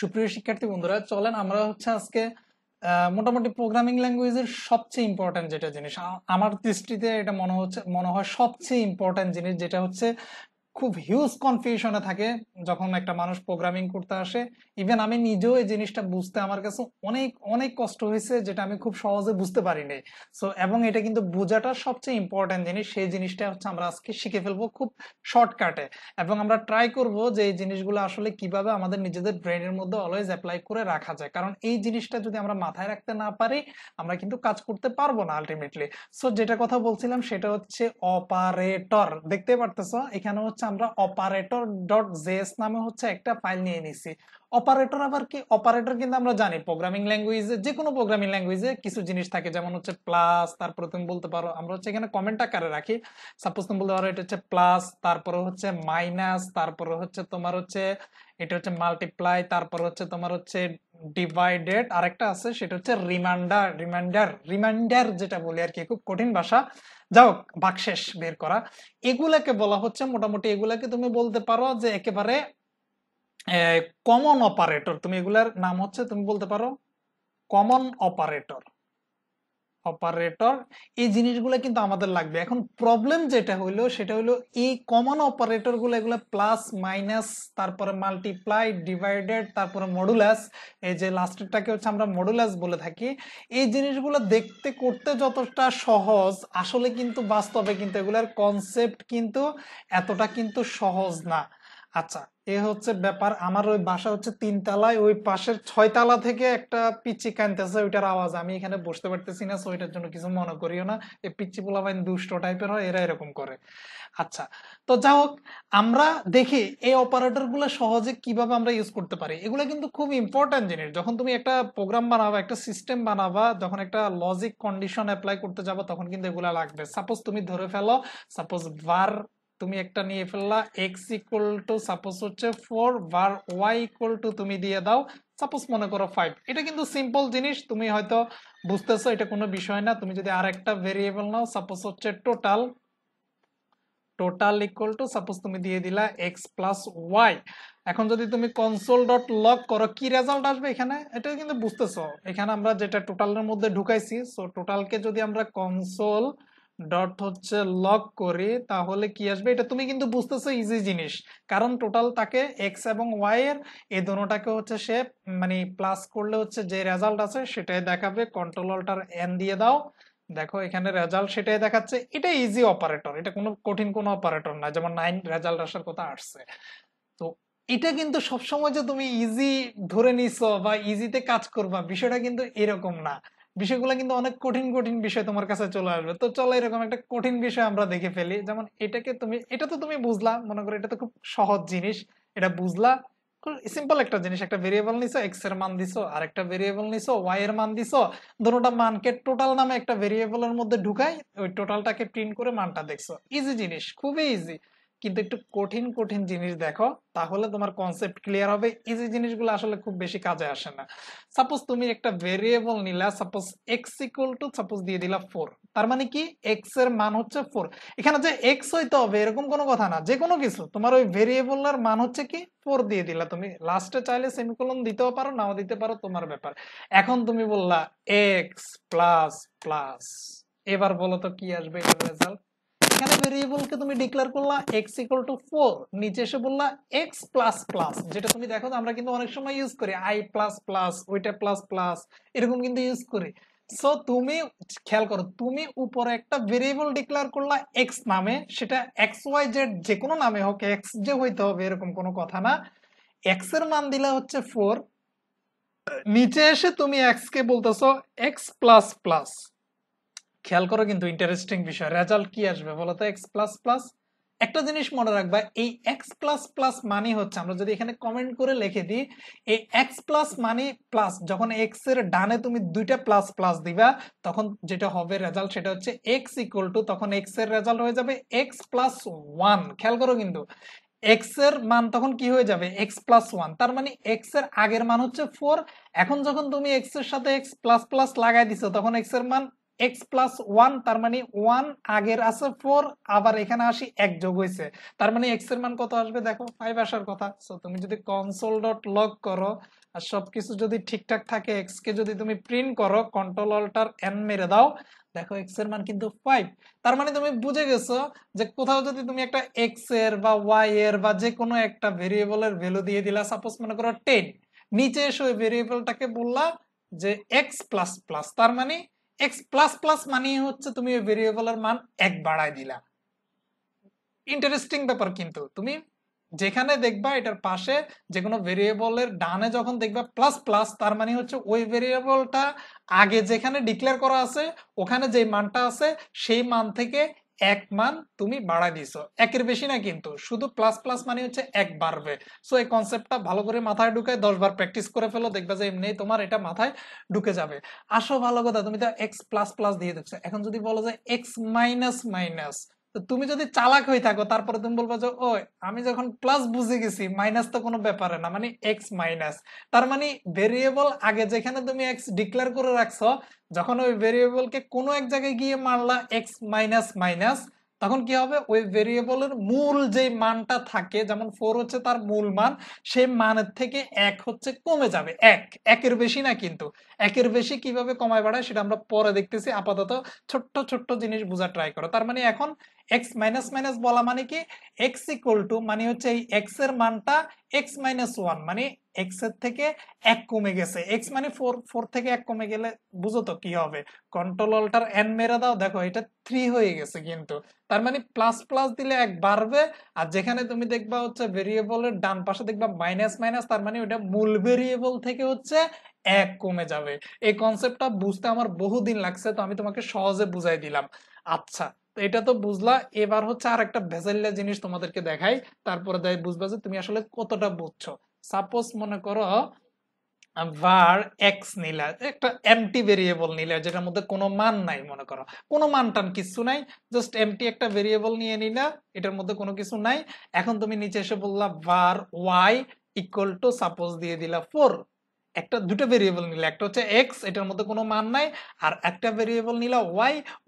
সুপ্রিয় শিক্ষার্থী বন্ধুরা চলেন আমরা হচ্ছে আজকে মোটামুটি প্রোগ্রামিং ল্যাঙ্গুয়েজের সবচেয়ে ইম্পর্টেন্ট যেটা জিনিস আমার দৃষ্টিতে এটা মনে হচ্ছে মনে হয় সবচেয়ে ইম্পর্ট্যান্ট জিনিস যেটা হচ্ছে খুব হিউজ কনফিউশনে থাকে যখন একটা মানুষ প্রোগ্রামিং করতে আসে ইভেন আমি নিজেও এই জিনিসটা বুঝতে আমার কাছে অনেক অনেক কষ্ট হয়েছে যেটা আমি খুব সহজে বুঝতে পারিনি সো এবং এটা কিন্তু বোঝাটা সবচেয়ে ইম্পর্টেন্ট জিনিস সেই জিনিসটা হচ্ছে আমরা আজকে শিখে ফেলবো খুব শর্টকাটে এবং আমরা ট্রাই করব যে এই জিনিসগুলো আসলে কিভাবে আমাদের নিজেদের ব্রেনের মধ্যে অলওয়েজ অ্যাপ্লাই করে রাখা যায় কারণ এই জিনিসটা যদি আমরা মাথায় রাখতে না পারি আমরা কিন্তু কাজ করতে পারবো না আলটিমেটলি সো যেটা কথা বলছিলাম সেটা হচ্ছে অপারেটর দেখতে পারতেছ এখানে হচ্ছে হচ্ছে আমরা অপারেটর ডট জেএস নামে হচ্ছে একটা ফাইল নিয়ে নিছি অপারেটর আবার কি অপারেটর কিন্তু আমরা জানি প্রোগ্রামিং ল্যাঙ্গুয়েজে যে কোনো প্রোগ্রামিং ল্যাঙ্গুয়েজে কিছু জিনিস থাকে যেমন হচ্ছে প্লাস তারপরে তুমি বলতে পারো আমরা হচ্ছে এখানে কমেন্ট আকারে রাখি সাপোজ তুমি বলতে পারো এটা হচ্ছে প্লাস তারপরে হচ্ছে মাইনাস তারপরে হচ্ছে তোমার হচ্ছে এটা হচ্ছে মাল্টিপ্লাই তারপর হচ্ছে তোমার হচ্ছে ডিভাইডেড আরেকটা আছে সেটা হচ্ছে রিমান্ডার রিমান্ডার রিমান্ডার যেটা বলি আর কি খুব কঠিন ভাষা যাও বাকশেষ বের করা এগুলাকে বলা হচ্ছে মোটামুটি এগুলাকে তুমি বলতে পারো যে একেবারে কমন অপারেটর তুমি এগুলার নাম হচ্ছে তুমি বলতে পারো কমন অপারেটর অপারেটর এই জিনিসগুলো কিন্তু আমাদের লাগবে এখন প্রবলেম যেটা হইলো সেটা হলো এই কমন অপারেটর গুলো এগুলো প্লাস মাইনাস তারপরে মাল্টিপ্লাই ডিভাইডেড তারপরে মডুলাস এই যে লাস্টেরটাকে হচ্ছে আমরা মডুলাস বলে থাকি এই জিনিসগুলো দেখতে করতে যতটা সহজ আসলে কিন্তু বাস্তবে কিন্তু এগুলার কনসেপ্ট কিন্তু এতটা কিন্তু সহজ না আচ্ছা এ হচ্ছে ব্যাপার আমার ওই বাসা হচ্ছে তিন তালায় ওই পাশের ছয় তালা থেকে একটা পিচ্ছি কানতেছে ওইটার আওয়াজ আমি এখানে বসতে পারতেছি না ওইটার জন্য কিছু মনে করিও না এই পিচ্ছি বাইন দুষ্ট টাইপের হয় এরা এরকম করে আচ্ছা তো যা হোক আমরা দেখি এই অপারেটর গুলো সহজে কিভাবে আমরা ইউজ করতে পারি এগুলো কিন্তু খুব ইম্পর্টেন্ট জিনিস যখন তুমি একটা প্রোগ্রাম বানাবা একটা সিস্টেম বানাবা যখন একটা লজিক কন্ডিশন অ্যাপ্লাই করতে যাবো তখন কিন্তু এগুলো লাগবে সাপোজ তুমি ধরে ফেলো সাপোজ var তুমি একটা নিয়ে ফেললা এক্স ইকুয়াল টু সাপোজ হচ্ছে four var Y equal to তুমি দিয়ে দাও সাপোজ মনে করো ফাইভ এটা কিন্তু সিম্পল জিনিস তুমি হয়তো বুঝতেছো এটা কোনো বিষয় না তুমি যদি আর একটা ভেরিয়েবল নাও সাপোজ হচ্ছে total total equal to suppose তুমি দিয়ে দিলা এক্স প্লাস ওয়াই এখন যদি তুমি কনসোল ডট লক করো কি রেজাল্ট আসবে এখানে এটা কিন্তু বুঝতেছো এখানে আমরা যেটা টোটালের মধ্যে ঢুকাইছি সো টোটালকে যদি আমরা কনসোল ডট হচ্ছে লক করে তাহলে কি আসবে এটা তুমি কিন্তু বুঝতেছো ইজি জিনিস কারণ টোটাল তাকে এক্স এবং ওয়াই এর এই দোনোটাকে হচ্ছে সে মানে প্লাস করলে হচ্ছে যে রেজাল্ট আছে সেটাই দেখাবে কন্ট্রোল অল্টার এন দিয়ে দাও দেখো এখানে রেজাল্ট সেটাই দেখাচ্ছে এটা ইজি অপারেটর এটা কোনো কঠিন কোনো অপারেটর না যেমন নাইন রেজাল্ট আসার কথা আসছে তো এটা কিন্তু সবসময় যে তুমি ইজি ধরে নিছো বা ইজিতে কাজ করবা বিষয়টা কিন্তু এরকম না বিষয়গুলো কিন্তু অনেক কঠিন কঠিন বিষয় তোমার কাছে চলে আসবে তো চলো এরকম একটা কঠিন বিষয় আমরা দেখে ফেলি যেমন এটাকে তুমি এটা তো তুমি বুঝলা মনে করো এটা তো খুব সহজ জিনিস এটা বুঝলা সিম্পল একটা জিনিস একটা ভেরিয়েবল নিছো এক্স এর মান দিছো আর একটা ভেরিয়েবল নিছো ওয়াই এর মান দিছো দুটোটা মানকে টোটাল নামে একটা ভেরিয়েবলের মধ্যে ঢুকাই ওই টোটালটাকে প্রিন্ট করে মানটা দেখছো ইজি জিনিস খুবই ইজি কিন্তু একটু কঠিন কঠিন জিনিস দেখো তাহলে তোমার কনসেপ্ট ক্লিয়ার হবে ইজি জিনিসগুলো আসলে খুব বেশি কাজে আসে না সাপোজ তুমি একটা ভেরিয়েবল নিলা suppose X equal to suppose দিয়ে দিলা ফোর তার মানে কি এক্স এর মান হচ্ছে ফোর এখানে যে এক্স হইতে হবে এরকম কোনো কথা না যে কোনো কিছু তোমার ওই ভেরিয়েবলের মান হচ্ছে কি ফোর দিয়ে দিলা তুমি লাস্টে চাইলে সেমিকোলন দিতেও পারো নাও দিতে পারো তোমার ব্যাপার এখন তুমি বললা এক্স প্লাস প্লাস এবার বলো তো কি আসবে রেজাল্ট এখানে ভেরিয়েবলকে তুমি ডিক্লেয়ার করলা এক্স ইকুয়াল টু ফোর নিচে এসে বললা এক্স প্লাস প্লাস যেটা তুমি দেখো আমরা কিন্তু অনেক সময় ইউজ করি আই প্লাস প্লাস ওইটা প্লাস প্লাস এরকম কিন্তু ইউজ করি সো তুমি খেয়াল করো তুমি উপরে একটা ভেরিয়েবল ডিক্লেয়ার করলা এক্স নামে সেটা এক্স ওয়াই জেড যে কোনো নামে হোক এক্স যে হইতে হবে এরকম কোনো কথা না এক্স এর মান দিলে হচ্ছে ফোর নিচে এসে তুমি এক্স কে বলতেছো এক্স প্লাস প্লাস খেয়াল করো কিন্তু ইন্টারেস্টিং বিষয় রেজাল্ট কি আসবে বলো তো এক্স প্লাস প্লাস একটা জিনিস মনে রাখবা এই এক্স প্লাস প্লাস মানে হচ্ছে আমরা যদি এখানে কমেন্ট করে লিখে দিই এই এক্স প্লাস মানে প্লাস যখন এক্স এর ডানে তুমি দুইটা প্লাস প্লাস দিবা তখন যেটা হবে রেজাল্ট সেটা হচ্ছে এক্স ইকুয়াল টু তখন এক্স এর রেজাল্ট হয়ে যাবে এক্স প্লাস ওয়ান খেয়াল করো কিন্তু এক্স এর মান তখন কি হয়ে যাবে এক্স প্লাস ওয়ান তার মানে এক্স এর আগের মান হচ্ছে ফোর এখন যখন তুমি এক্স এর সাথে এক্স প্লাস প্লাস লাগাই দিছো তখন এক্স এর মান এক্স প্লাস ওয়ান তার মানে ওয়ান আগের আছে ফোর আবার এখানে আসি এক যোগ হয়েছে তার মানে এক্স এর মান কত আসবে দেখো ফাইভ আসার কথা সো তুমি যদি কনসোল ডট লগ করো আর সবকিছু যদি ঠিকঠাক থাকে এক্স কে যদি তুমি প্রিন্ট করো কন্ট্রোল অল্টার এন মেরে দাও দেখো এক্স এর মান কিন্তু ফাইভ তার মানে তুমি বুঝে গেছো যে কোথাও যদি তুমি একটা এক্স এর বা ওয়াই এর বা যে কোনো একটা ভেরিয়েবলের ভ্যালু দিয়ে দিলা সাপোজ মনে করো টেন নিচে এসে ওই ভেরিয়েবলটাকে বললা যে এক্স প্লাস প্লাস তার মানে এক্স প্লাস প্লাস মানে হচ্ছে তুমি ওই ভেরিয়েবলের মান এক বাড়ায় দিলা ইন্টারেস্টিং ব্যাপার কিন্তু তুমি যেখানে দেখবা এটার পাশে যে কোনো ভেরিয়েবলের ডানে যখন দেখবা প্লাস প্লাস তার মানে হচ্ছে ওই ভেরিয়েবলটা আগে যেখানে ডিক্লেয়ার করা আছে ওখানে যে মানটা আছে সেই মান থেকে এক মান তুমি বাড়াই দিছো একের বেশি না কিন্তু শুধু প্লাস প্লাস মানে হচ্ছে এক বাড়বে সো এই কনসেপ্টটা ভালো করে মাথায় ঢুকে দশ বার প্র্যাকটিস করে ফেলো দেখবে যে এমনি তোমার এটা মাথায় ঢুকে যাবে আসো ভালো কথা তুমি তো এক্স প্লাস প্লাস দিয়ে দিচ্ছ এখন যদি বলো যে এক্স মাইনাস মাইনাস তো তুমি যদি চালাক হয়ে থাকো তারপরে তুমি বলবো যে ও আমি যখন প্লাস বুঝে গেছি মাইনাস তো কোনো ব্যাপারে না মানে এক্স মাইনাস তার মানে ভেরিয়েবল আগে যেখানে তুমি এক্স ডিক্লেয়ার করে রাখছো যখন ওই ভেরিয়েবলকে কোনো এক জায়গায় গিয়ে মারলা এক্স মাইনাস মাইনাস তখন কি হবে ওই ভেরিয়েবলের মূল যে মানটা থাকে যেমন ফোর হচ্ছে তার মূল মান সেই মানের থেকে এক হচ্ছে কমে যাবে এক একের বেশি না কিন্তু একের বেশি কিভাবে কমায় বাড়ায় সেটা আমরা পরে দেখতেছি আপাতত ছোট্ট ছোট্ট জিনিস বোঝা ট্রাই করো তার মানে এখন এক্স মাইনাস মাইনাস বলা মানে কি এক্স ইকুয়াল টু মানে হচ্ছে এই এক্স এর মানটা এক্স মাইনাস ওয়ান মানে এক্স এর থেকে এক কমে গেছে এক্স মানে ফোর ফোর থেকে এক কমে গেলে বুঝো তো কি হবে কন্ট্রোল অল্টার এন মেরে দাও দেখো এটা থ্রি হয়ে গেছে কিন্তু তার মানে প্লাস প্লাস দিলে এক বাড়বে আর যেখানে তুমি দেখবা হচ্ছে ভেরিয়েবলের ডান পাশে দেখবা মাইনাস মাইনাস তার মানে ওটা মূল ভেরিয়েবল থেকে হচ্ছে এক কমে যাবে এই কনসেপ্টটা বুঝতে আমার বহুদিন লাগছে তো আমি তোমাকে সহজে বুঝাই দিলাম আচ্ছা এটা তো বুঝলা এবার হচ্ছে আর একটা ভেজাল্লা জিনিস তোমাদেরকে দেখাই তারপরে বুঝবা যে তুমি আসলে কতটা বুঝছো সাপোজ মনে করো ভার এক্স নিলা একটা এমটি ভেরিয়েবল নিলা যেটার মধ্যে কোনো মান নাই মনে করো কোনো মান টান কিছু নাই জাস্ট এমটি একটা ভেরিয়েবল নিয়ে নিলা এটার মধ্যে কোনো কিছু নাই এখন তুমি নিচে এসে বললা ভার ওয়াই ইকুয়াল টু সাপোজ দিয়ে দিলা ফোর একটা দুটো ভেরিয়েবল নিলে একটা হচ্ছে এক্স এটার মধ্যে কোনো মান নাই আর একটা ভেরিয়েবল নিলে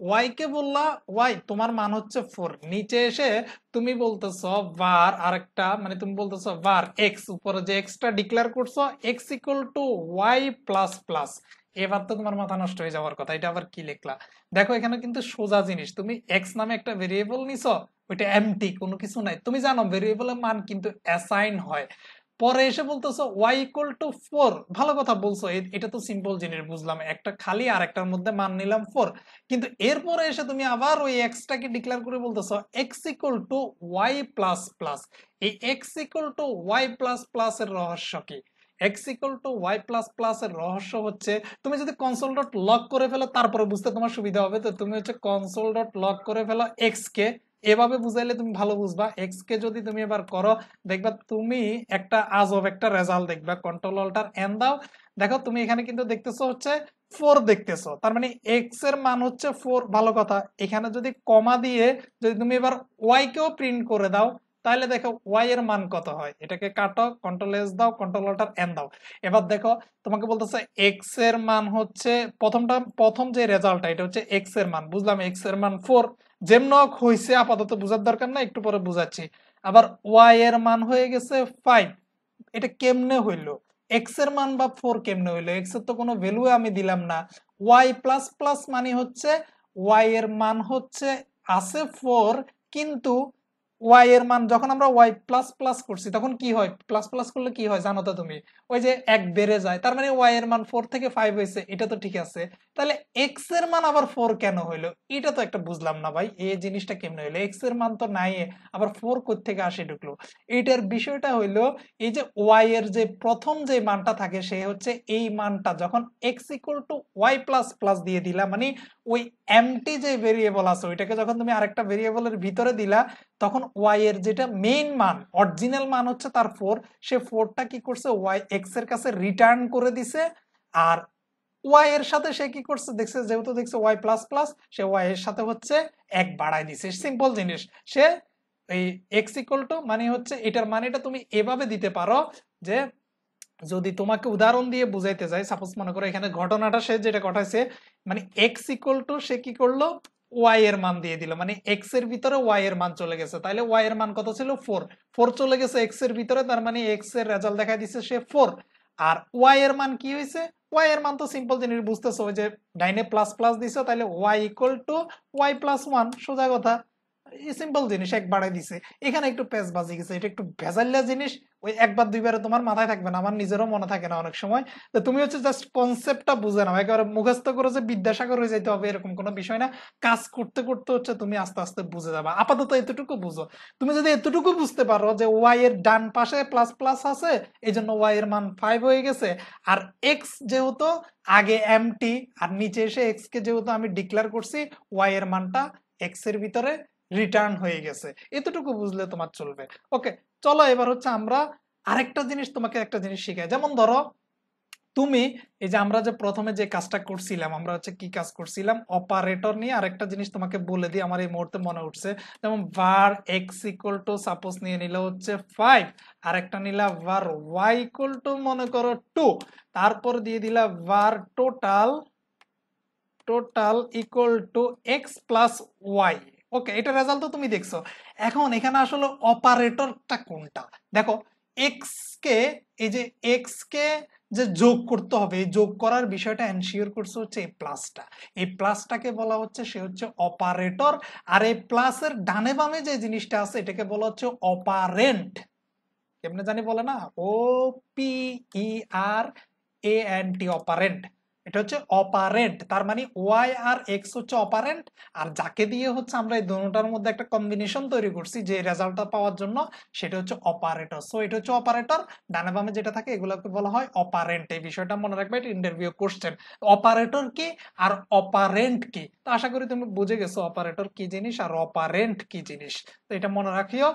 ওয়াই কে বললা ওয়াই তোমার মান হচ্ছে ফোর নিচে এসে তুমি বলতেছ var আর একটা মানে তুমি বলতেছ var এক্স উপরে যে এক্সটা ডিক্লেয়ার করছো X equal to Y plus plus এবার তো তোমার মাথা নষ্ট হয়ে যাওয়ার কথা এটা আবার কি লিখলা দেখো এখানে কিন্তু সোজা জিনিস তুমি এক্স নামে একটা ভেরিয়েবল নিছো ওইটা এমটি কোনো কিছু নাই তুমি জানো ভেরিয়েবলের মান কিন্তু অ্যাসাইন হয় পরে এসে বলতেছো ওয়াই ইকুয়াল টু ফোর ভালো কথা বলছো এটা তো সিম্পল জিনিস বুঝলাম একটা খালি আর একটার মধ্যে মান নিলাম ফোর কিন্তু এরপরে এসে তুমি আবার ওই এক্সটাকে ডিক্লেয়ার করে বলতেছো X equal to Y plus plus এই X equal to Y plus plus এর রহস্য কি X equal to Y plus plus এর রহস্য হচ্ছে তুমি যদি কনসোল ডট লক করে ফেলো তারপরে বুঝতে তোমার সুবিধা হবে তো তুমি হচ্ছে কনসোল ডট লক করে ফেলো এক্স কে এভাবে বুঝাইলে তুমি ভালো বুঝবা এক্স কে যদি তুমি এবার করো দেখবা তুমি একটা আজব একটা রেজাল্ট দেখবা কন্ট্রোল অল্টার এন দাও দেখো তুমি এখানে কিন্তু দেখতেছো হচ্ছে ফোর দেখতেছো তার মানে এক্স এর মান হচ্ছে ফোর ভালো কথা এখানে যদি কমা দিয়ে যদি তুমি এবার ওয়াই কেও প্রিন্ট করে দাও তাহলে দেখো ওয়াই এর মান কত হয় এটাকে কাটো কন্ট্রোল এস দাও কন্ট্রোল অল্টার এন দাও এবার দেখো তোমাকে বলতেছে এক্স এর মান হচ্ছে প্রথমটা প্রথম যে রেজাল্টটা এটা হচ্ছে এক্স এর মান বুঝলাম এক্স এর মান ফোর যেমনক হয়েছে আপাতত বোঝার দরকার না একটু পরে বুঝাচ্ছি আবার ওয়াই এর মান হয়ে গেছে ফাইভ এটা কেমনে হইল এক্স এর মান বা ফোর কেমনে হইল এক্স এর তো কোনো ভ্যালু আমি দিলাম না ওয়াই প্লাস প্লাস মানে হচ্ছে ওয়াই এর মান হচ্ছে আছে ফোর কিন্তু ওয়াই এর মান যখন আমরা ওয়াই প্লাস প্লাস করছি তখন কি হয় প্লাস প্লাস করলে কি হয় জানো তো তুমি ওই যে এক বেড়ে যায় তার মানে ওয়াই এর মান ফোর থেকে ফাইভ হয়েছে এটা তো ঠিক আছে তাহলে এক্স এর মান আবার ফোর কেন হইলো এটা তো একটা বুঝলাম না ভাই এই জিনিসটা কেমন হইলো এক্স এর মান তো নাই আবার ফোর থেকে আসে ঢুকলো এইটার বিষয়টা হইলো এই যে ওয়াই এর যে প্রথম যে মানটা থাকে সে হচ্ছে এই মানটা যখন X equal to Y plus plus দিয়ে দিলা মানে ওই এমটি যে ভেরিয়েবল আছে ওইটাকে যখন তুমি আরেকটা ভেরিয়েবলের ভিতরে দিলা তখন ওয়াই এর যেটা মেইন মান অরিজিনাল মান হচ্ছে তার ফোর সে ফোরটা কি করছে ওয়াই এক্স এর কাছে রিটার্ন করে দিছে আর ওয়াই এর সাথে সে কি করছে দেখছে যেহেতু দেখছে ওয়াই প্লাস প্লাস সে ওয়াই এর সাথে হচ্ছে এক বাড়ায় দিছে সিম্পল জিনিস সে এই এক্স ইকুয়াল টু মানে হচ্ছে এটার মানেটা তুমি এভাবে দিতে পারো যে যদি তোমাকে উদাহরণ দিয়ে বুঝাইতে যাই সাপোজ মনে করো এখানে ঘটনাটা সে যেটা ঘটাইছে মানে এক্স ইকুয়াল টু সে কি করলো ওয়াই এর মান দিয়ে দিল মানে এক্স এর ভিতরে ওয়াই এর মান চলে গেছে তাহলে ওয়াই এর মান কত ছিল ফোর ফোর চলে গেছে এক্স এর ভিতরে তার মানে এক্স এর রেজাল্ট দেখা দিছে সে ফোর আর ওয়াই এর মান কি হয়েছে ওয়াই এর মান তো সিম্পল জিনিস বুঝতেছো ওই যে ডাইনে প্লাস প্লাস দিছো তাহলে Y equal to Y plus one সোজা কথা সিম্পল জিনিস এক বাড়াই দিছে এখানে একটু প্যাচ বাজি গেছে এটা একটু ভেজাল্লা জিনিস ওই একবার দুইবারে তোমার মাথায় থাকবে না আমার নিজেরও মনে থাকে না অনেক সময় তো তুমি হচ্ছে জাস্ট কনসেপ্টটা বুঝে নাও একেবারে মুখস্থ করে যে বিদ্যাসাগর হয়ে যাইতে হবে এরকম কোনো বিষয় না কাজ করতে করতে হচ্ছে তুমি আস্তে আস্তে বুঝে যাবে আপাতত এতটুকু বুঝো তুমি যদি এতটুকু বুঝতে পারো যে ওয়াই এর ডান পাশে প্লাস প্লাস আছে এই জন্য ওয়াই এর মান ফাইভ হয়ে গেছে আর এক্স যেহেতু আগে টি আর নিচে এসে এক্স কে যেহেতু আমি ডিক্লেয়ার করছি ওয়াই এর মানটা এক্স এর ভিতরে রিটার্ন হয়ে গেছে এতটুকু বুঝলে তোমার চলবে ওকে চলো এবার হচ্ছে আমরা আরেকটা জিনিস তোমাকে একটা জিনিস শিখাই যেমন ধরো তুমি এই যে আমরা যে প্রথমে যে কাজটা করছিলাম আমরা হচ্ছে কি কাজ করছিলাম অপারেটর নিয়ে আরেকটা জিনিস তোমাকে বলে দিই আমার এই মুহূর্তে মনে উঠছে যেমন var X equal to suppose নিয়ে নিলে হচ্ছে আর আরেকটা নিলা বার ওয়াই ইকুয়াল টু মনে করো টু তারপর দিয়ে দিলা var total total equal to X plus Y okay এটা রেজাল্ট তো তুমি দেখছো এখন এখানে আসলে অপারেটরটা কোনটা দেখো এক্স কে এই যে এক্স কে যে যোগ করতে হবে এই যোগ করার বিষয়টা এনশিওর করছে হচ্ছে এই প্লাসটা এই প্লাসটাকে বলা হচ্ছে সে হচ্ছে অপারেটর আর এই প্লাসের ডানে বামে যে জিনিসটা আছে এটাকে বলা হচ্ছে অপারেন্ট কেমনে জানি বলে না O P E R A N T operand এটা হচ্ছে অপারেন্ট তার মানে ওয়াই আর এক্স হচ্ছে অপারেন্ট আর যাকে দিয়ে হচ্ছে আমরা এই দুটার মধ্যে একটা কম্বিনেশন তৈরি করছি যে রেজাল্টটা পাওয়ার জন্য সেটা হচ্ছে অপারেটর সো এটা হচ্ছে অপারেটর ডানে বামে যেটা থাকে এগুলোকে বলা হয় অপারেন্ট এই বিষয়টা মনে রাখবে এটা ইন্টারভিউ কোশ্চেন অপারেটর কি আর অপারেন্ট কি তো আশা করি তুমি বুঝে গেছো অপারেটর কি জিনিস আর অপারেন্ট কি জিনিস তো এটা মনে রাখিও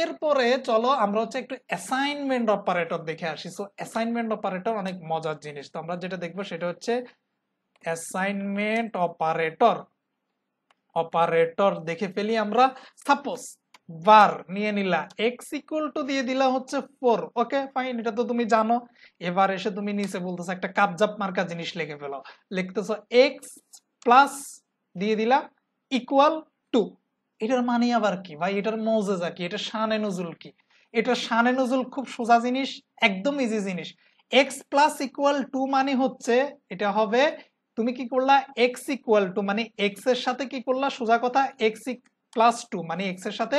এরপরে চলো আমরা হচ্ছে একটু অ্যাসাইনমেন্ট অপারেটর দেখে আসি সো অ্যাসাইনমেন্ট অপারেটর অনেক মজার জিনিস তো আমরা যেটা দেখবো সেটা হচ্ছে অ্যাসাইনমেন্ট অপারেটর অপারেটর দেখে ফেলি আমরা সাপোজ বার নিয়ে নিলা এক্স ইকুয়াল টু দিয়ে দিলা হচ্ছে ফোর ওকে ফাইন এটা তো তুমি জানো এবার এসে তুমি নিচে বলতেছো একটা কাপজাপ মার্কা জিনিস লিখে ফেলো লিখতেছো এক্স প্লাস দিয়ে দিলা ইকুয়াল টু এটার মানে আবার কি ভাই এটার মৌজেজা কি এটা শানে নজুল কি এটা শানে নজুল খুব সোজা জিনিস একদম ইজি জিনিস এক্স প্লাস ইকুয়াল টু মানে হচ্ছে এটা হবে তুমি কি করলা এক্স ইকুয়াল টু মানে এক্স এর সাথে কি করলা সোজা কথা এক্স প্লাস টু মানে এক্স এর সাথে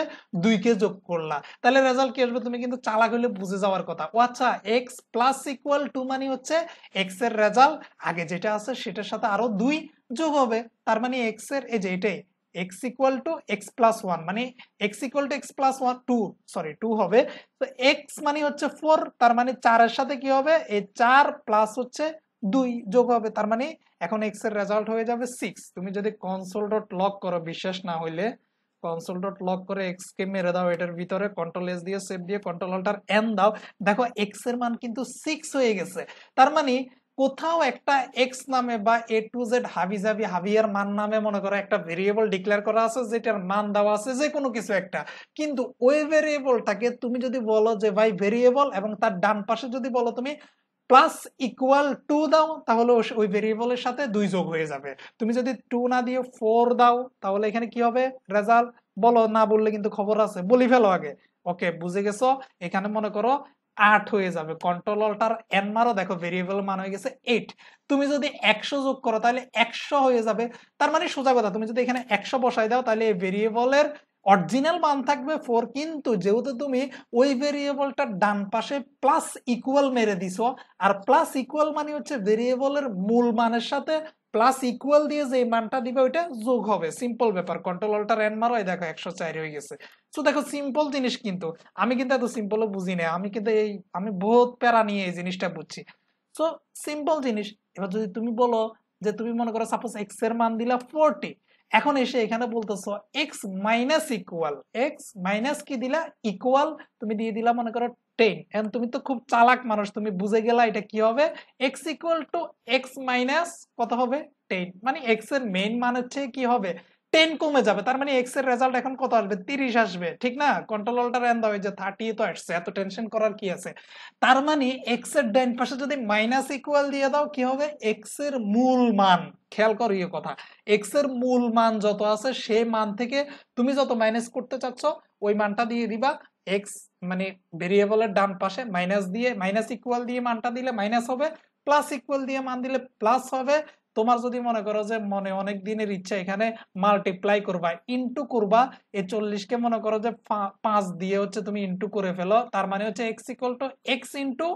কে যোগ করলা তাহলে রেজাল্ট কি আসবে তুমি কিন্তু চালাক হলে বুঝে যাওয়ার কথা ও আচ্ছা এক্স প্লাস ইকুয়াল টু মানে হচ্ছে এক্স এর রেজাল্ট আগে যেটা আছে সেটার সাথে আরো দুই যোগ হবে তার মানে এক্স এর এই যে এটাই X equal to X plus one মানে X equal to X plus one two sorry two হবে তো এক্স মানে হচ্ছে ফোর তার মানে চারের সাথে কি হবে এই চার প্লাস হচ্ছে দুই যোগ হবে তার মানে এখন এক্স এর রেজাল্ট হয়ে যাবে সিক্স তুমি যদি কনসোল ডট লক করো বিশেষ না হইলে কনসোল ডট লক করে এক্স কে মেরে দাও এটার ভিতরে কন্ট্রোল এস দিয়ে সেভ দিয়ে কন্ট্রোল অল্টার এন দাও দেখো এক্স এর মান কিন্তু সিক্স হয়ে গেছে তার মানে কোথাও একটা এক্স নামে বা এ টু জেড হাবি জাবি হাবিয়ার মান নামে মনে করো একটা ভেরিয়েবল ডিক্লেয়ার করা আছে যেটার মান দেওয়া আছে যে কোনো কিছু একটা কিন্তু ওই ভেরিয়েবলটাকে তুমি যদি বলো যে ভাই ভেরিয়েবল এবং তার ডান পাশে যদি বলো তুমি প্লাস ইকুয়াল টু দাও তাহলে ওই ভেরিয়েবলের সাথে দুই যোগ হয়ে যাবে তুমি যদি টু না দিয়ে ফোর দাও তাহলে এখানে কি হবে রেজাল্ট বলো না বললে কিন্তু খবর আছে বলি ফেলো আগে ওকে বুঝে গেছো এখানে মনে করো আট হয়ে যাবে কন্ট্রোল অল্টার এন মারো দেখো ভেরিয়েবল মান হয়ে গেছে এইট তুমি যদি একশো যোগ করো তাহলে একশো হয়ে যাবে তার মানে সোজা কথা তুমি যদি এখানে একশো বসাই দাও তাহলে এই ভেরিয়েবলের অরিজিনাল মান থাকবে ফোর কিন্তু যেহেতু তুমি ওই ভেরিয়েবলটার ডান পাশে প্লাস ইকুয়াল মেরে দিছো আর প্লাস ইকুয়াল মানে হচ্ছে ভেরিয়েবলের মূল মানের সাথে প্লাস ইকুয়াল দিয়ে যে মানটা দিবে ওইটা যোগ হবে সিম্পল ব্যাপার কন্ট্রোল অল্টার এন মারো দেখো একশো চার হয়ে গেছে তো দেখো সিম্পল জিনিস কিন্তু আমি কিন্তু এত সিম্পলও বুঝি না আমি কিন্তু এই আমি বহুত প্যারা নিয়ে এই জিনিসটা বুঝছি সো সিম্পল জিনিস এবার যদি তুমি বলো যে তুমি মনে করো সাপোজ এক্স এর মান দিলা ফোরটি এখন এসে এখানে বলতেছ X minus equal X minus কি দিলা ইকুয়াল তুমি দিয়ে দিলা মনে করো টেন এখন তুমি তো খুব চালাক মানুষ তুমি বুঝে গেলা এটা কি হবে X equal to X minus কত হবে টেন মানে এক্স এর মেইন মান হচ্ছে কি হবে টেন কমে যাবে তার মানে এক্স এর রেজাল্ট এখন কত আসবে তিরিশ আসবে ঠিক না কন্ট্রোল অল্টার এন দাও যে থার্টি তো আসছে এত টেনশন করার কি আছে তার মানে এক্স এর ডেন পাশে যদি মাইনাস ইকুয়াল দিয়ে দাও কি হবে এক্স এর মূল মান খেয়াল করো ইয়ে কথা এক্স এর মূল মান যত আছে সে মান থেকে তুমি যত মাইনাস করতে চাচ্ছ ওই মানটা দিয়ে দিবা এক্স মানে ভেরিয়েবলের ডান পাশে মাইনাস দিয়ে মাইনাস ইকুয়াল দিয়ে মানটা দিলে মাইনাস হবে প্লাস ইকুয়াল দিয়ে মান দিলে প্লাস হবে তোমার যদি মনে করো যে মনে অনেক দিনের ইচ্ছা এখানে মাল্টিপ্লাই করবা ইনটু করবা এ চল্লিশ কে মনে করো যে পাঁচ দিয়ে হচ্ছে তুমি ইনটু করে ফেলো তার মানে হচ্ছে X equal to X into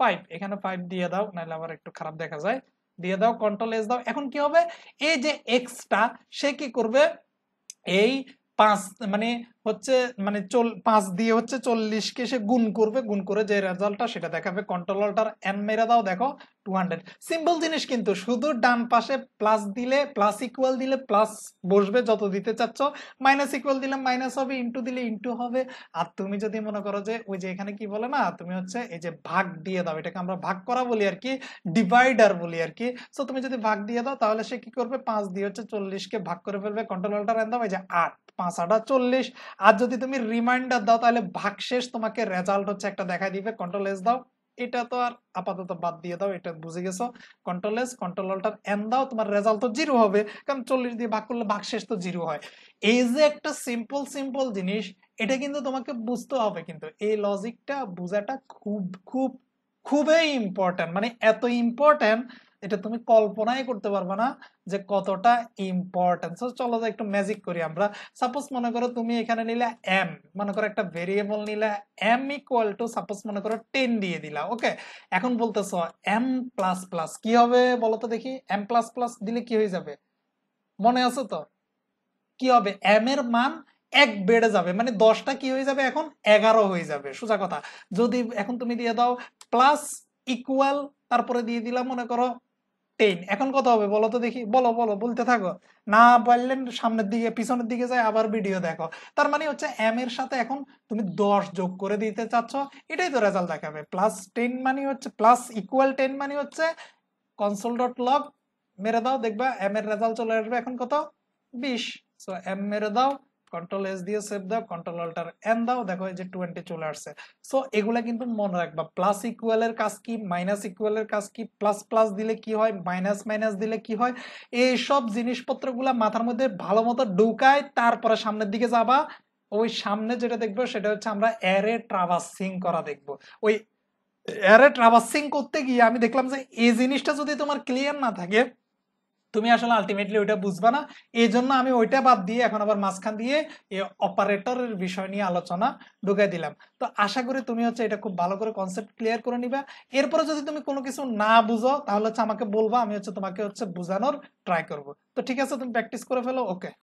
five এখানে ফাইভ দিয়ে দাও নাহলে আবার একটু খারাপ দেখা যায় দিয়ে দাও কন্ট্রোল এস দাও এখন কি হবে এই যে এক্সটা সে কি করবে এই পাঁচ মানে হচ্ছে মানে চল পাঁচ দিয়ে হচ্ছে চল্লিশকে সে গুণ করবে গুণ করে যে রেজাল্টটা সেটা দেখাবে কন্ট্রোলটার এন মেরে দাও দেখো টু হান্ড্রেড সিম্পল জিনিস কিন্তু শুধু ডান পাশে প্লাস দিলে প্লাস ইকুয়াল দিলে প্লাস বসবে যত দিতে চাচ্ছ মাইনাস ইকুয়াল দিলে মাইনাস হবে ইন্টু দিলে ইন্টু হবে আর তুমি যদি মনে করো যে ওই যে এখানে কি বলে না তুমি হচ্ছে এই যে ভাগ দিয়ে দাও এটাকে আমরা ভাগ করা বলি আর কি ডিভাইডার বলি আর কি সো তুমি যদি ভাগ দিয়ে দাও তাহলে সে কি করবে পাঁচ দিয়ে হচ্ছে চল্লিশকে ভাগ করে ফেলবে কন্ট্রোলারটার এন দাও এই যে আট পাঁচ আটা চল্লিশ আর যদি তুমি রিমাইন্ডার দাও তাহলে ভাগশেষ তোমাকে রেজাল্ট হচ্ছে একটা দেখাই দিবে কন্ট্রোল এস দাও এটা তো আর আপাতত বাদ দিয়ে দাও এটা বুঝে গেছো control S control alter N দাও তোমার রেজাল্ট তো জিরো হবে কারণ চল্লিশ দিয়ে ভাগ করলে ভাগশেষ তো জিরো হয় এই যে একটা সিম্পল সিম্পল জিনিস এটা কিন্তু তোমাকে বুঝতে হবে কিন্তু এই লজিকটা বোঝাটা খুব খুব খুবই ইম্পর্ট্যান্ট মানে এত ইম্পর্ট্যান্ট এটা তুমি কল্পনাই করতে পারবে না যে কতটা ইম্পর্টেন্ট চলো চলো একটু ম্যাজিক করি আমরা সাপোজ মনে করো তুমি এখানে নিলে এম মনে করো একটা ভেরিয়েবল নিলে এম ইকুয়াল টু সাপোজ মনে করো টেন দিয়ে দিলা ওকে এখন বলতেছো এম প্লাস প্লাস কি হবে বলতো দেখি এম প্লাস প্লাস দিলে কি হয়ে যাবে মনে আছে তো কি হবে এম এর মান এক বেড়ে যাবে মানে দশটা কি হয়ে যাবে এখন এগারো হয়ে যাবে সোজা কথা যদি এখন তুমি দিয়ে দাও প্লাস ইকুয়াল তারপরে দিয়ে দিলাম মনে করো টেন এখন কত হবে বলো তো দেখি বলো বলো বলতে থাকো না বললেন সামনের দিকে পিছনের দিকে যায় আবার ভিডিও দেখো তার মানে হচ্ছে এম এর সাথে এখন তুমি দশ যোগ করে দিতে চাচ্ছ এটাই তো রেজাল্ট দেখাবে প্লাস টেন মানে হচ্ছে প্লাস ইকুয়াল টেন মানে হচ্ছে কনসোল ডট লগ মেরে দাও দেখবা এম এর রেজাল্ট চলে আসবে এখন কত বিশ সো এম মেরে দাও কন্ট্রোল এস দিয়ে সেভ দাও কন্ট্রোল অল্টার এন দাও দেখো এই যে টোয়েন্টি চলে আসছে সো এগুলো কিন্তু মনে রাখবা প্লাস ইকুয়ালের কাজ কি মাইনাস ইকুয়ালের কাজ কি প্লাস প্লাস দিলে কি হয় মাইনাস মাইনাস দিলে কি হয় এই সব জিনিসপত্রগুলা মাথার মধ্যে ভালো মতো ঢুকায় তারপরে সামনের দিকে যাবা ওই সামনে যেটা দেখবো সেটা হচ্ছে আমরা অ্যারে ট্রাভার্সিং করা দেখবো ওই অ্যারে ট্রাভার্সিং করতে গিয়ে আমি দেখলাম যে এই জিনিসটা যদি তোমার ক্লিয়ার না থাকে তুমি আসলে আলটিমেটলি ওইটা বুঝবা না এই জন্য আমি ওইটা বাদ দিয়ে এখন আবার মাঝখান দিয়ে এই অপারেটরের বিষয় নিয়ে আলোচনা ঢুকাই দিলাম তো আশা করি তুমি হচ্ছে এটা খুব ভালো করে কনসেপ্ট ক্লিয়ার করে নিবা এরপরে যদি তুমি কোনো কিছু না বুঝো তাহলে হচ্ছে আমাকে বলবা আমি হচ্ছে তোমাকে হচ্ছে বোঝানোর ট্রাই করব তো ঠিক আছে তুমি প্র্যাকটিস করে ফেলো ওকে